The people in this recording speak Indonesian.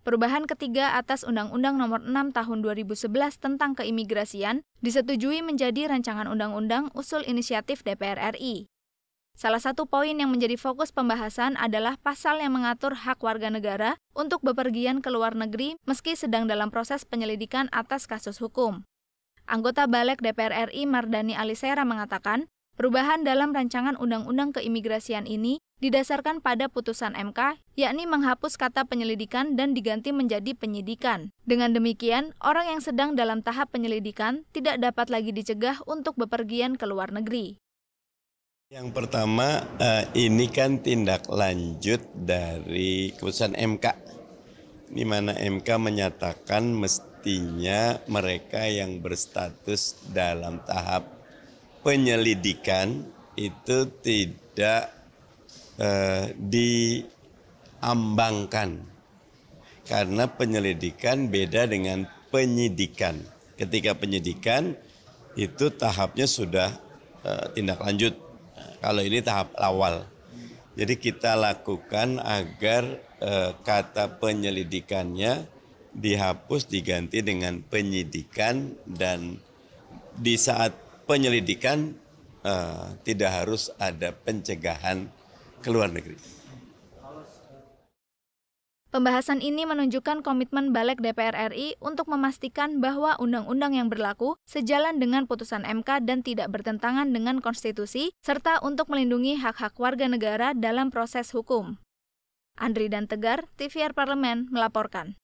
Perubahan ketiga atas Undang-Undang Nomor 6 Tahun 2011 tentang Keimigrasian disetujui menjadi rancangan undang-undang usul inisiatif DPR RI. Salah satu poin yang menjadi fokus pembahasan adalah pasal yang mengatur hak warga negara untuk bepergian ke luar negeri meski sedang dalam proses penyelidikan atas kasus hukum. Anggota Balek DPR RI Mardani Alisera mengatakan, perubahan dalam rancangan undang-undang keimigrasian ini didasarkan pada putusan MK, yakni menghapus kata penyelidikan dan diganti menjadi penyidikan. Dengan demikian, orang yang sedang dalam tahap penyelidikan tidak dapat lagi dicegah untuk bepergian ke luar negeri. Yang pertama, eh, ini kan tindak lanjut dari keputusan MK, di mana MK menyatakan mestinya mereka yang berstatus dalam tahap penyelidikan itu tidak eh, diambangkan karena penyelidikan beda dengan penyidikan. Ketika penyidikan itu tahapnya sudah eh, tindak lanjut. Kalau ini tahap awal. Jadi kita lakukan agar eh, kata penyelidikannya dihapus diganti dengan penyidikan dan di saat penyelidikan eh, tidak harus ada pencegahan ke luar negeri. Pembahasan ini menunjukkan komitmen Balek DPR RI untuk memastikan bahwa undang-undang yang berlaku sejalan dengan putusan MK dan tidak bertentangan dengan konstitusi, serta untuk melindungi hak-hak warga negara dalam proses hukum. Andri dan Tegar, TVR Parlemen, melaporkan.